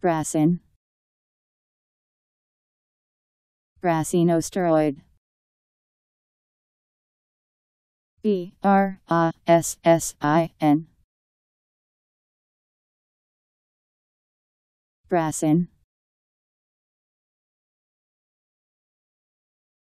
Brassin, Brassinosteroid B R A S S I N Brassin